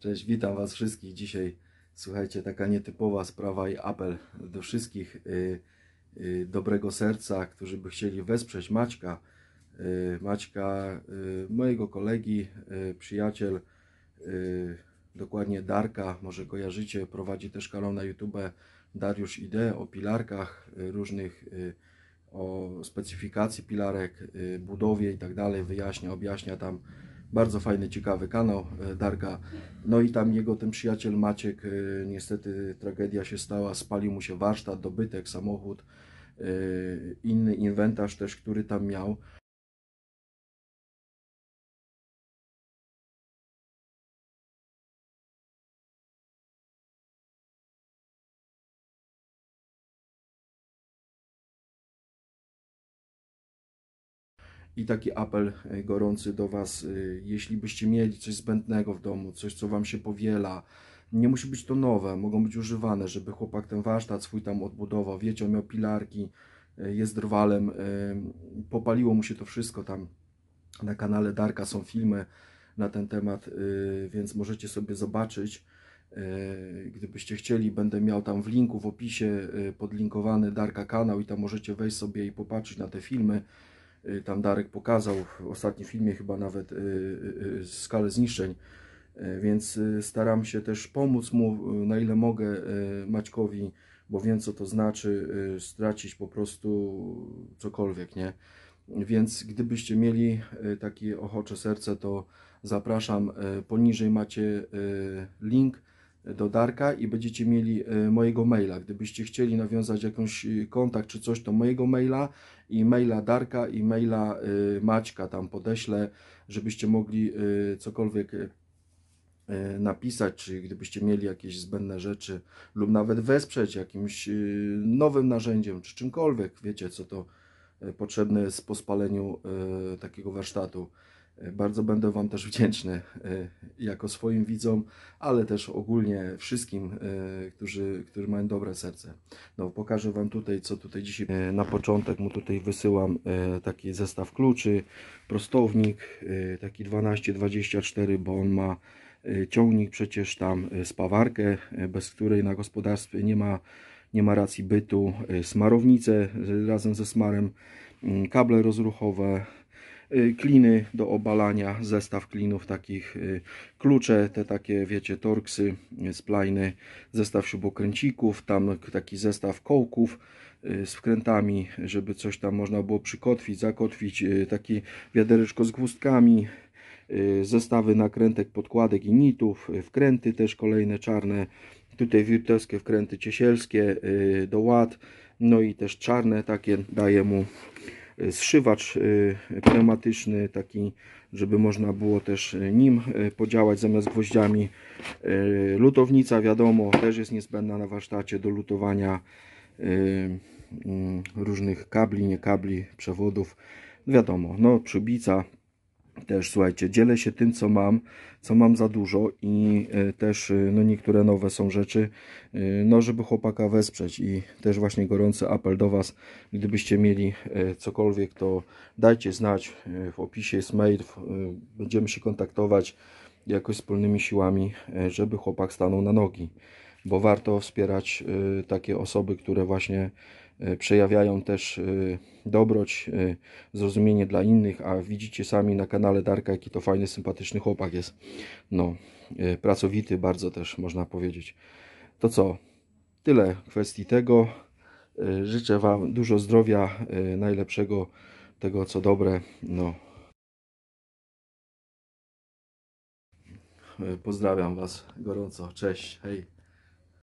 Cześć, witam Was wszystkich. Dzisiaj, słuchajcie, taka nietypowa sprawa i apel do wszystkich y, y, dobrego serca, którzy by chcieli wesprzeć Maćka. Y, Maćka, y, mojego kolegi, y, przyjaciel, y, dokładnie Darka, może kojarzycie, prowadzi też kanał na YouTube Dariusz ID o pilarkach y, różnych, y, o specyfikacji pilarek, y, budowie i tak dalej, wyjaśnia, objaśnia tam bardzo fajny, ciekawy kanał e, Darka. No i tam jego ten przyjaciel Maciek, e, niestety tragedia się stała, spalił mu się warsztat, dobytek, samochód, e, inny inwentarz też, który tam miał. I taki apel e, gorący do Was, e, jeśli byście mieli coś zbędnego w domu, coś co Wam się powiela, nie musi być to nowe, mogą być używane, żeby chłopak ten warsztat swój tam odbudował, wiecie, on miał pilarki, e, jest drwalem, popaliło mu się to wszystko tam, na kanale Darka są filmy na ten temat, więc możecie sobie zobaczyć, gdybyście chcieli, będę miał tam w linku, w opisie podlinkowany Darka kanał i tam możecie wejść sobie i popatrzeć na te filmy, Y, tam Darek pokazał w ostatnim filmie chyba nawet y, y, skalę zniszczeń, więc staram się też pomóc mu na ile mogę Maćkowi, bo wiem co to znaczy stracić po prostu cokolwiek, nie? Więc gdybyście mieli takie ochocze serce, to zapraszam. Poniżej macie link do Darka i będziecie mieli e, mojego maila. Gdybyście chcieli nawiązać jakiś e, kontakt czy coś, to mojego maila i maila Darka i maila e, Maćka tam podeślę, żebyście mogli cokolwiek napisać, czy gdybyście mieli jakieś zbędne rzeczy lub nawet wesprzeć jakimś nowym narzędziem czy czymkolwiek, wiecie co to potrzebne jest po spaleniu takiego warsztatu. Bardzo będę Wam też wdzięczny e, jako swoim widzom, ale też ogólnie wszystkim, e, którzy, którzy mają dobre serce. No, pokażę Wam tutaj, co tutaj dzisiaj e, na początek mu tutaj wysyłam taki zestaw kluczy, prostownik, taki 12-24, bo on ma ciągnik przecież tam, spawarkę, bez której na gospodarstwie nie ma, nie ma racji bytu, smarownicę razem ze smarem, kable rozruchowe, Y, kliny do obalania, zestaw klinów takich, y, klucze, te takie wiecie, torksy, y, splajny, zestaw śrubokręcików, tam taki zestaw kołków, z wkrętami, żeby coś tam można było przykotwić, zakotwić, takie wiadereczko z gwózdkami, zestawy nakrętek, podkładek i nitów, wkręty też kolejne czarne, tutaj wirtelskie wkręty ciesielskie do ład, no i też czarne takie daje mu zszywacz y, pneumatyczny, taki, żeby można było też y, nim y, podziałać zamiast gwoździami. Lutownica, wiadomo, też jest niezbędna na warsztacie do lutowania mm, różnych kabli, nie kabli, przewodów. Wiadomo, no przybica, też słuchajcie, dzielę się tym, co mam, co mam za dużo i e, też e, no, niektóre nowe są rzeczy, e, no żeby chłopaka wesprzeć i też właśnie gorący apel do Was, gdybyście mieli cokolwiek, to dajcie znać, w opisie jest mail, będziemy się kontaktować jakoś wspólnymi siłami, żeby chłopak stanął na nogi, bo warto wspierać takie osoby, które właśnie E, przejawiają też e, dobroć, e, zrozumienie dla innych, a widzicie sami na kanale Darka, jaki to fajny, sympatyczny chłopak jest. No, pracowity bardzo też, można powiedzieć. To co? Tyle kwestii tego. Życzę Wam dużo zdrowia, najlepszego tego, co dobre. No. Pozdrawiam Was gorąco. Cześć, hej.